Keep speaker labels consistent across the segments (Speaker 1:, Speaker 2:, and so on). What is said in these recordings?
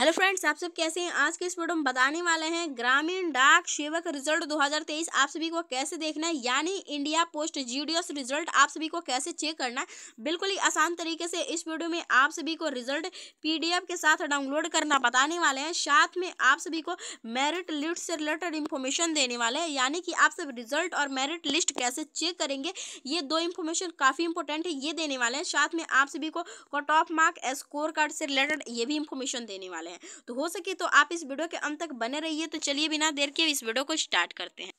Speaker 1: hello friends आप सब कैसे हैं आज के इस वीडियो में बताने वाले हैं ग्रामीण डाक सेवक रिजल्ट 2023 आप सभी को कैसे देखना है यानी इंडिया पोस्ट जीडीएस रिजल्ट आप सभी को कैसे चेक करना है बिल्कुल ही आसान तरीके से इस वीडियो में आप सभी को रिजल्ट पीडीएफ के साथ डाउनलोड करना बताने वाले हैं साथ में आप सभी को मेरिट लिस्ट से रिलेटेड इन्फॉर्मेशन देने वाले हैं यानी कि आप सब रिजल्ट और मेरिट लिस्ट कैसे चेक करेंगे ये दो इन्फॉर्मेशन काफ़ी इंपॉर्टेंट है ये देने वाले हैं साथ में आप सभी को टॉप मार्क स्कोर कार्ड से रिलेटेड ये भी इन्फॉर्मेशन देने वाले हैं हैं तो हो सके तो आप इस वीडियो के अंत तक बने रहिए तो चलिए बिना देर के इस वीडियो को स्टार्ट करते हैं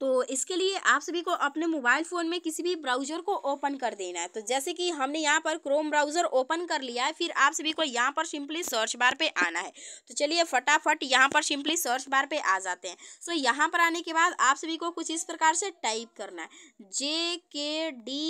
Speaker 1: तो इसके लिए आप सभी को अपने मोबाइल फ़ोन में किसी भी ब्राउज़र को ओपन कर देना है तो जैसे कि हमने यहाँ पर क्रोम ब्राउज़र ओपन कर लिया है फिर आप सभी को यहाँ पर सिंपली सर्च बार पे आना है तो चलिए फटाफट यहाँ पर सिंपली सर्च बार पे आ जाते हैं सो यहाँ पर आने के बाद आप सभी को कुछ इस प्रकार से टाइप करना है J K D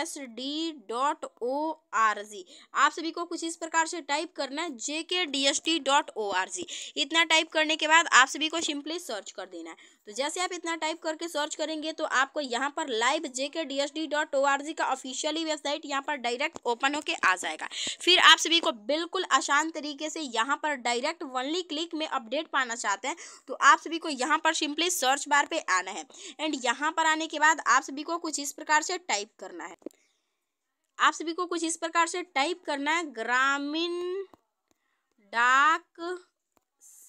Speaker 1: S D dot O R G आप सभी को कुछ इस प्रकार से टाइप करना है J K D S D dot O R G इतना टाइप करने के बाद आप सभी को सिंपली सर्च कर देना है तो जैसे आप इतना टाइप कर करके सर्च करेंगे तो आपको यहाँ पर live JK D S D dot O R G का ऑफिशियली वेबसाइट यहाँ पर डायरेक्ट ओपन होकर आ जाएगा फिर आप सभी को बिल्कुल आसान तरीके से यहाँ पर डायरेक्ट वनली क्लिक में अपडेट पाना चाहते हैं तो आप सभी को यहाँ पर सिंपली सर्च बार पे आना है एंड यहाँ पर आने के बाद आप सभी को कुछ इस प्रकार से टाइप करना है आप सभी को कुछ इस प्रकार से टाइप करना है ग्रामीण डाक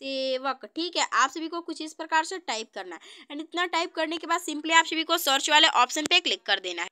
Speaker 1: सेवक ठीक है आप सभी को कुछ इस प्रकार से टाइप करना है एंड इतना टाइप करने के बाद सिंपली आप सभी को सर्च वाले ऑप्शन पे क्लिक कर देना है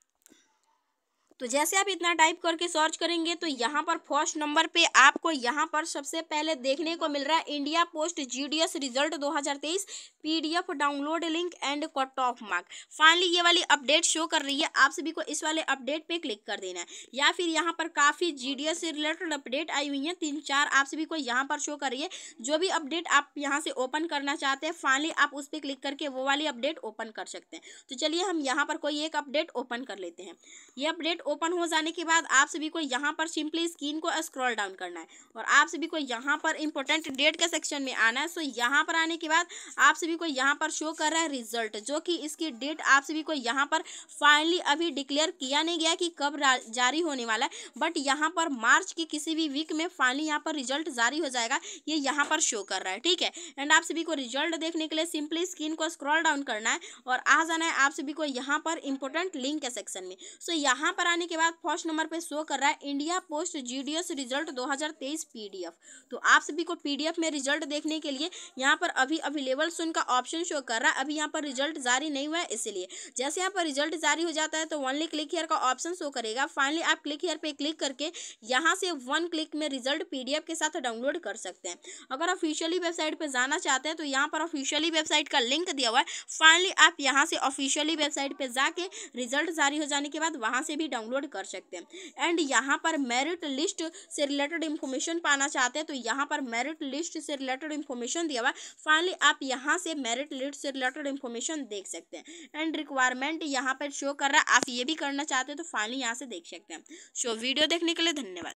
Speaker 1: तो जैसे आप इतना टाइप करके सर्च करेंगे तो यहाँ पर फर्स्ट नंबर पे आपको यहाँ पर सबसे पहले देखने को मिल रहा है India post GDS result 2023 PDF download link and cut off mark finally ये वाली अपडेट शो कर रही है आप सभी को इस वाले अपडेट पे क्लिक कर देना है या फिर यहाँ पर काफ़ी जीडीएस से रिलेटेड अपडेट आई हुई हैं तीन चार आप सभी को यहाँ पर शो कर रही है जो भी अपडेट आप यहाँ से ओपन करना चाहते हैं फाइनली आप उस पर क्लिक करके वो वाली अपडेट ओपन कर सकते हैं तो चलिए हम यहाँ पर कोई एक अपडेट ओपन कर लेते हैं ये अपडेट ओपन हो जाने के बाद आप सभी को यहाँ पर सिंपली स्क्रीन को स्क्रॉल डाउन करना है और आप सभी को यहाँ पर इंपॉर्टेंट डेट के सेक्शन में आना है सो यहाँ पर आने के बाद आप सभी को यहाँ पर शो कर रहा है रिजल्ट जो कि इसकी डेट आप सभी को यहाँ पर फाइनली अभी डिक्लेयर किया नहीं गया कि कब जारी होने वाला है बट यहाँ पर मार्च की किसी भी वीक में फाइनली यहाँ पर रिजल्ट जारी हो जाएगा ये यहाँ पर शो कर रहा है ठीक है एंड आप सभी को रिजल्ट देखने के लिए सिंपली स्क्रीन को स्क्रॉल डाउन करना है और आ जाना है आप सभी को यहाँ पर इंपॉर्टेंट लिंक के सेक्शन में सो यहाँ पर आने के बाद फर्स्ट नंबर पे शो कर रहा है India post GDS result 2023 PDF तो आप सभी को पीडीएफ में रिजल्ट देखने के लिए यहाँ पर अभी अवेलेबल सुन का ऑप्शन शो कर रहा है अभी यहाँ पर रिजल्ट जारी नहीं हुआ है इसलिए जैसे यहाँ पर रिजल्ट जारी हो जाता है तो वनली क्लिक हेयर का ऑप्शन शो करेगा फाइनली आप क्लिक हेयर पर क्लिक करके यहाँ से वन क्लिक में रिजल्ट पी के साथ डाउनलोड कर सकते हैं अगर ऑफिशियली वेबसाइट पर जाना चाहते हैं तो यहाँ पर ऑफिशियली वेबसाइट का लिंक दिया हुआ है फाइनली आप यहाँ से ऑफिशियली वेबसाइट पर जाके रिजल्ट जारी हो जाने के बाद वहाँ से भी डाउनलोड डाउनलोड कर सकते हैं एंड यहाँ पर मेरिट लिस्ट से रिलेटेड इन्फॉर्मेशन पाना चाहते हैं तो यहाँ पर मेरिट लिस्ट से रिलेटेड इन्फॉर्मेशन दिया हुआ है फाइनली आप यहाँ से मेरिट लिस्ट से रिलेटेड इन्फॉर्मेशन देख सकते हैं एंड रिक्वायरमेंट यहाँ पर शो कर रहा है आप ये भी करना चाहते हैं तो फाइनली यहाँ से देख सकते हैं सो वीडियो देखने के लिए धन्यवाद